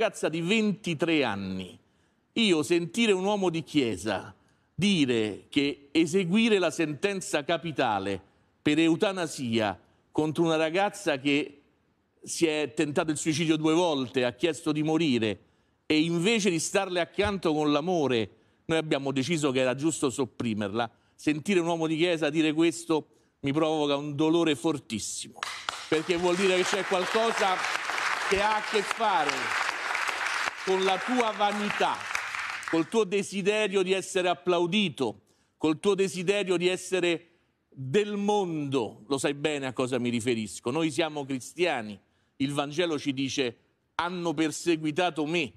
ragazza di 23 anni, io sentire un uomo di chiesa dire che eseguire la sentenza capitale per eutanasia contro una ragazza che si è tentato il suicidio due volte, ha chiesto di morire e invece di starle accanto con l'amore, noi abbiamo deciso che era giusto sopprimerla. Sentire un uomo di chiesa dire questo mi provoca un dolore fortissimo, perché vuol dire che c'è qualcosa che ha a che fare con la tua vanità, col tuo desiderio di essere applaudito, col tuo desiderio di essere del mondo, lo sai bene a cosa mi riferisco. Noi siamo cristiani, il Vangelo ci dice hanno perseguitato me,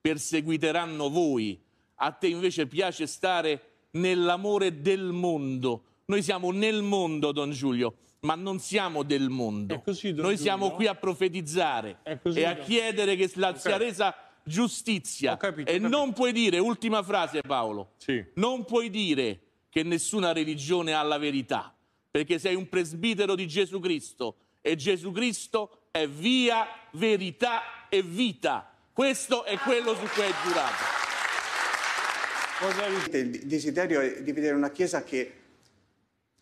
perseguiteranno voi, a te invece piace stare nell'amore del mondo. Noi siamo nel mondo, Don Giulio, ma non siamo del mondo. Così, Noi Giulio. siamo qui a profetizzare così, e a chiedere che la sia resa giustizia. Capito, e non puoi dire, ultima frase Paolo, sì. non puoi dire che nessuna religione ha la verità, perché sei un presbitero di Gesù Cristo e Gesù Cristo è via, verità e vita. Questo è quello su cui è giurato. Il desiderio è di vedere una Chiesa che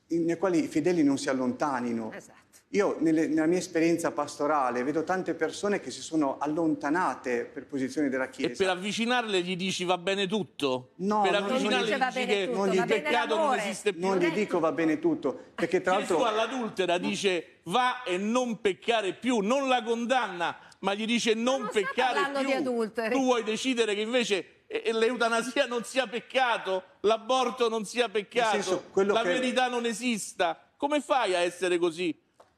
nei quali i fedeli non si allontanino. Esatto. Io nelle, nella mia esperienza pastorale vedo tante persone che si sono allontanate per posizioni della Chiesa. E per avvicinarle gli dici va bene tutto? No, per avvicinarle non gli dici che tutto, non gli il peccato non esiste più. Non gli dico va bene tutto, perché tra l'altro... Gesù all'adultera mm. dice va e non peccare più, non la condanna, ma gli dice non, non peccare più. Tu vuoi decidere che invece l'eutanasia non sia peccato, l'aborto non sia peccato, senso, la che... verità non esista. Come fai a essere così?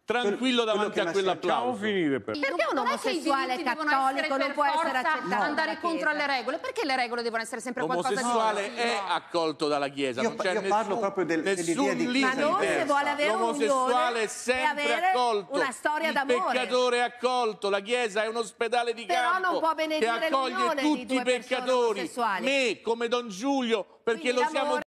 tranquillo davanti a quell'applauso. Finire per... Perché un omosessuale cattolico non può essere accettato? andare contro le regole? Perché le regole devono essere sempre qualcosa di omosessuale è accolto dalla Chiesa. Io, non c'è io nessun, parlo proprio del, dell'idea di Ma non se vuole avere L'omosessuale è sempre accolto. Una storia d'amore. Il peccatore è accolto. La Chiesa è un ospedale di Però campo. Però non può benedire che accoglie tutti i peccatori. Me, come Don Giulio, perché Quindi lo siamo...